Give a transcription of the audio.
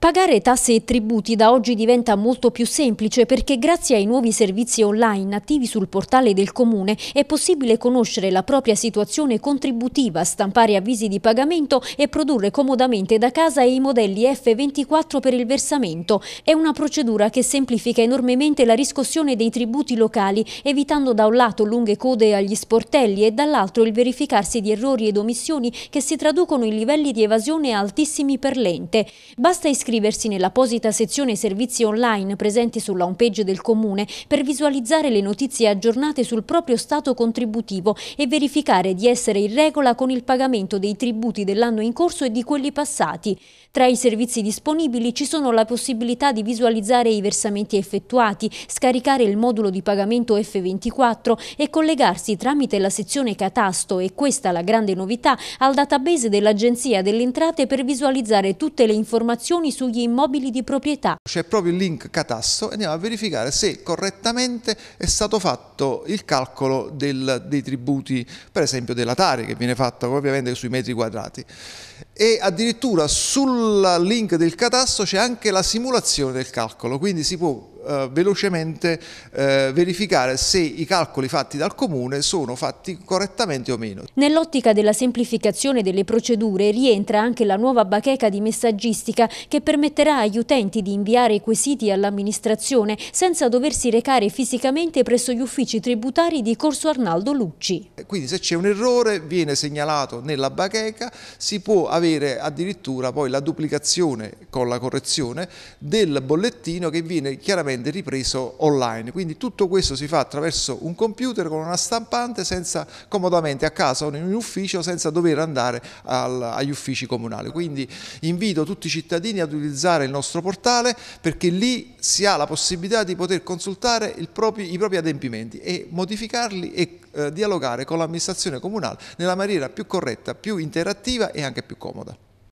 Pagare tasse e tributi da oggi diventa molto più semplice perché grazie ai nuovi servizi online attivi sul portale del Comune è possibile conoscere la propria situazione contributiva, stampare avvisi di pagamento e produrre comodamente da casa i modelli F24 per il versamento. È una procedura che semplifica enormemente la riscossione dei tributi locali, evitando da un lato lunghe code agli sportelli e dall'altro il verificarsi di errori ed omissioni che si traducono in livelli di evasione altissimi per l'ente. Basta iscriversi iscriversi nell'apposita sezione servizi online presente sulla homepage del Comune per visualizzare le notizie aggiornate sul proprio stato contributivo e verificare di essere in regola con il pagamento dei tributi dell'anno in corso e di quelli passati. Tra i servizi disponibili ci sono la possibilità di visualizzare i versamenti effettuati, scaricare il modulo di pagamento F24 e collegarsi tramite la sezione catasto e questa la grande novità al database dell'Agenzia delle Entrate per visualizzare tutte le informazioni sugli immobili di proprietà. C'è proprio il link catasso e andiamo a verificare se correttamente è stato fatto il calcolo del, dei tributi, per esempio della che viene fatto ovviamente sui metri quadrati. E addirittura sul link del catasso c'è anche la simulazione del calcolo, quindi si può eh, velocemente eh, verificare se i calcoli fatti dal Comune sono fatti correttamente o meno. Nell'ottica della semplificazione delle procedure rientra anche la nuova bacheca di messaggistica che permetterà agli utenti di inviare i quesiti all'amministrazione senza doversi recare fisicamente presso gli uffici tributari di Corso Arnaldo Lucci. Quindi se c'è un errore viene segnalato nella bacheca, si può avere addirittura poi la duplicazione con la correzione del bollettino che viene chiaramente rende ripreso online. Quindi tutto questo si fa attraverso un computer con una stampante senza, comodamente a casa o in un ufficio senza dover andare al, agli uffici comunali. Quindi invito tutti i cittadini ad utilizzare il nostro portale perché lì si ha la possibilità di poter consultare proprio, i propri adempimenti e modificarli e eh, dialogare con l'amministrazione comunale nella maniera più corretta, più interattiva e anche più comoda.